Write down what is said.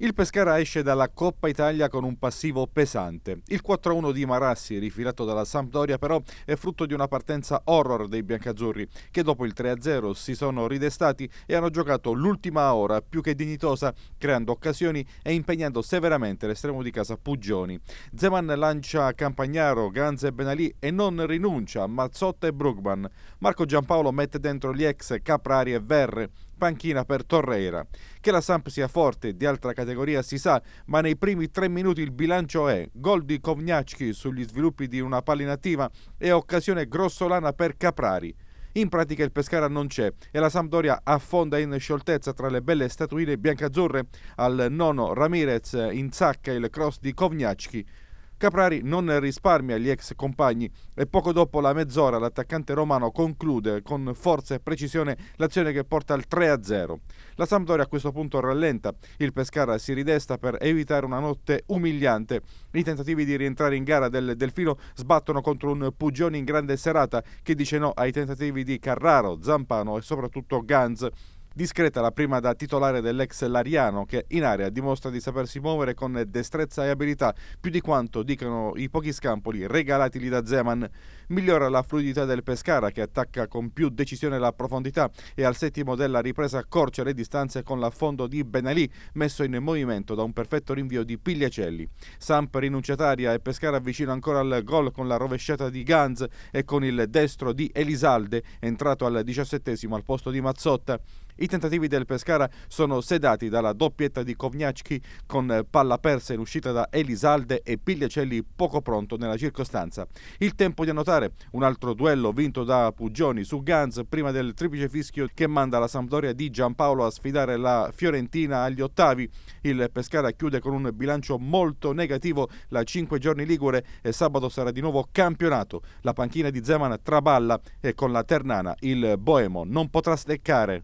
Il Pescara esce dalla Coppa Italia con un passivo pesante. Il 4-1 di Marassi, rifilato dalla Sampdoria, però è frutto di una partenza horror dei biancazzurri, che dopo il 3-0 si sono ridestati e hanno giocato l'ultima ora più che dignitosa, creando occasioni e impegnando severamente l'estremo di casa Pugioni. Zeman lancia Campagnaro, Ganz e Benalì e non rinuncia a Mazzotta e Brugman. Marco Giampaolo mette dentro gli ex Caprari e Verre panchina per Torreira. Che la Samp sia forte di altra categoria si sa, ma nei primi tre minuti il bilancio è gol di Kovnacki sugli sviluppi di una palla inattiva e occasione grossolana per Caprari. In pratica il Pescara non c'è e la Sampdoria affonda in scioltezza tra le belle statuine biancazzurre al nono Ramirez in sacca il cross di Kovnacki. Caprari non risparmia gli ex compagni e poco dopo la mezz'ora l'attaccante romano conclude con forza e precisione l'azione che porta al 3-0. La Sampdoria a questo punto rallenta, il Pescara si ridesta per evitare una notte umiliante. I tentativi di rientrare in gara del Delfino sbattono contro un Pugioni in grande serata che dice no ai tentativi di Carraro, Zampano e soprattutto Ganz. Discreta la prima da titolare dell'ex Lariano che in area dimostra di sapersi muovere con destrezza e abilità più di quanto dicano i pochi scampoli regalatili da Zeman. Migliora la fluidità del Pescara che attacca con più decisione la profondità e al settimo della ripresa accorcia le distanze con l'affondo di Benalì messo in movimento da un perfetto rinvio di Pigliacelli. Samp rinunciataria e Pescara vicino ancora al gol con la rovesciata di Ganz e con il destro di Elisalde entrato al diciassettesimo al posto di Mazzotta. I tentativi del Pescara sono sedati dalla doppietta di Kovnacki con palla persa in uscita da Elisalde e Pigliacelli poco pronto nella circostanza. Il tempo di annotare un altro duello vinto da Pugioni su Gans prima del triplice fischio che manda la Sampdoria di Giampaolo a sfidare la Fiorentina agli ottavi. Il Pescara chiude con un bilancio molto negativo la 5 giorni ligure e sabato sarà di nuovo campionato. La panchina di Zeman traballa e con la Ternana il Boemo non potrà steccare.